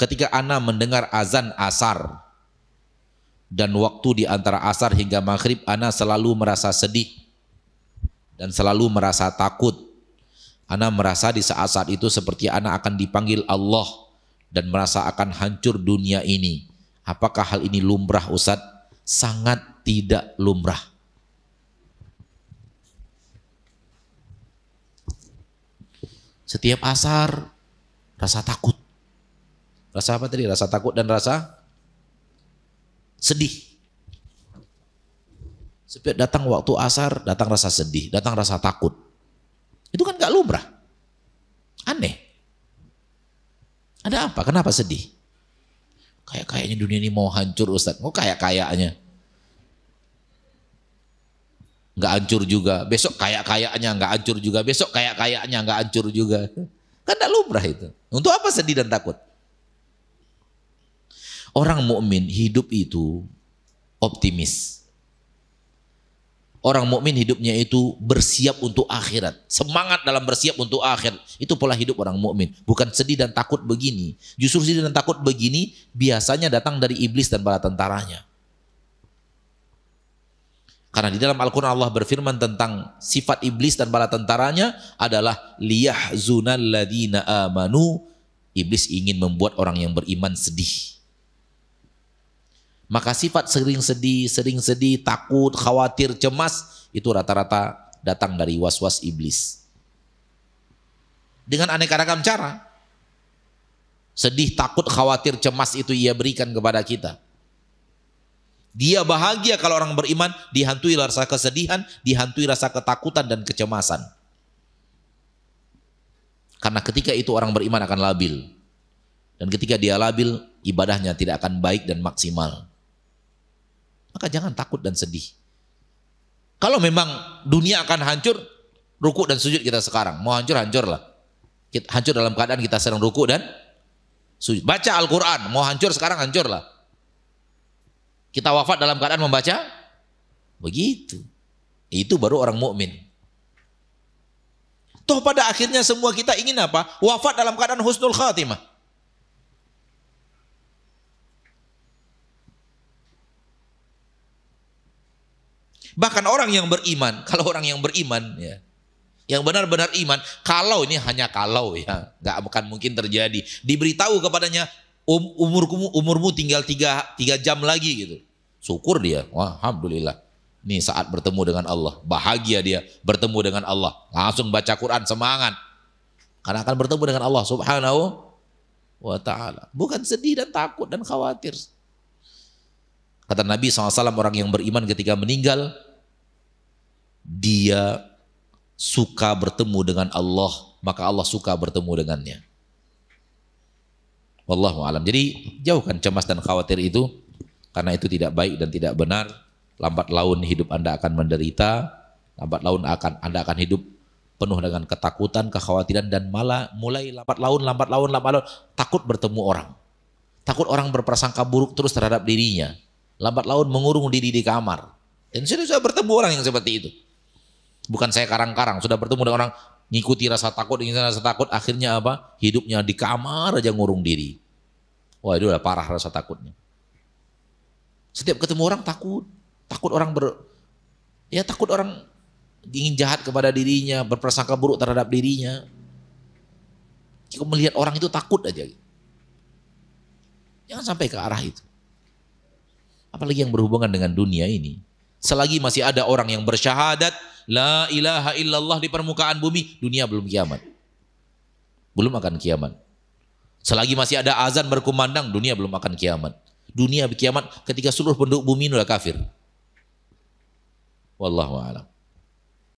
ketika ana mendengar azan asar dan waktu di antara asar hingga maghrib ana selalu merasa sedih dan selalu merasa takut. Ana merasa di saat-saat itu seperti ana akan dipanggil Allah dan merasa akan hancur dunia ini. Apakah hal ini lumrah Ustaz? Sangat tidak lumrah. Setiap asar rasa takut. Rasa apa tadi? Rasa takut dan rasa sedih. Setiap datang waktu asar, datang rasa sedih, datang rasa takut. Itu kan gak lumrah. Aneh. Ada apa? Kenapa sedih? Kayak-kayaknya dunia ini mau hancur Ustaz. Kok kayak-kayaknya? gak hancur juga. Besok kayak-kayaknya gak hancur juga. Besok kayak-kayaknya gak hancur juga. Kan gak lumrah itu. Untuk apa sedih dan takut? Orang mukmin hidup itu optimis. Orang mukmin hidupnya itu bersiap untuk akhirat, semangat dalam bersiap untuk akhirat. Itu pola hidup orang mukmin, bukan sedih dan takut begini. Justru sedih dan takut begini biasanya datang dari iblis dan bala tentaranya. Karena di dalam Al-Quran Allah berfirman tentang sifat iblis dan bala tentaranya adalah liyahzunal ladina amanu. Iblis ingin membuat orang yang beriman sedih. Maka sifat sering sedih, sering sedih, takut, khawatir, cemas itu rata-rata datang dari was-was iblis. Dengan aneka ragam cara. Sedih, takut, khawatir, cemas itu ia berikan kepada kita. Dia bahagia kalau orang beriman dihantui rasa kesedihan, dihantui rasa ketakutan dan kecemasan. Karena ketika itu orang beriman akan labil. Dan ketika dia labil, ibadahnya tidak akan baik dan maksimal. Maka jangan takut dan sedih. Kalau memang dunia akan hancur, ruku dan sujud kita sekarang. Mau hancur, hancurlah. Kita, hancur dalam keadaan kita sedang ruku dan sujud. Baca Al-Quran. Mau hancur sekarang, hancurlah. Kita wafat dalam keadaan membaca. Begitu. Itu baru orang mukmin. Toh pada akhirnya semua kita ingin apa? Wafat dalam keadaan husnul khatimah. Bahkan orang yang beriman, kalau orang yang beriman ya, yang benar-benar iman, kalau ini hanya kalau ya, nggak akan mungkin terjadi. Diberitahu kepadanya um, umurmu umurmu tinggal tiga, tiga jam lagi gitu. Syukur dia, wah alhamdulillah. Ini saat bertemu dengan Allah, bahagia dia bertemu dengan Allah. Langsung baca Quran semangat. Karena akan bertemu dengan Allah Subhanahu wa taala. Bukan sedih dan takut dan khawatir. Kata Nabi SAW, orang yang beriman ketika meninggal, dia suka bertemu dengan Allah, maka Allah suka bertemu dengannya. Wallahu alam. Jadi jauhkan cemas dan khawatir itu karena itu tidak baik dan tidak benar. Lambat laun hidup Anda akan menderita, lambat laun akan Anda akan hidup penuh dengan ketakutan, kekhawatiran dan malah mulai lambat laun lambat laun lambat laun takut bertemu orang. Takut orang berprasangka buruk terus terhadap dirinya lambat laun mengurung diri di kamar. Dan saya sudah bertemu orang yang seperti itu. Bukan saya karang-karang, sudah bertemu dengan orang ngikuti rasa takut, ingin rasa takut, akhirnya apa? Hidupnya di kamar aja ngurung diri. Wah itu udah parah rasa takutnya. Setiap ketemu orang takut, takut orang ber, ya takut orang ingin jahat kepada dirinya, berprasangka buruk terhadap dirinya. Kalau melihat orang itu takut aja. Jangan sampai ke arah itu. Apalagi yang berhubungan dengan dunia ini. Selagi masih ada orang yang bersyahadat, la ilaha illallah di permukaan bumi, dunia belum kiamat. Belum akan kiamat. Selagi masih ada azan berkumandang, dunia belum akan kiamat. Dunia kiamat ketika seluruh penduduk bumi sudah kafir. Wallahu a'lam.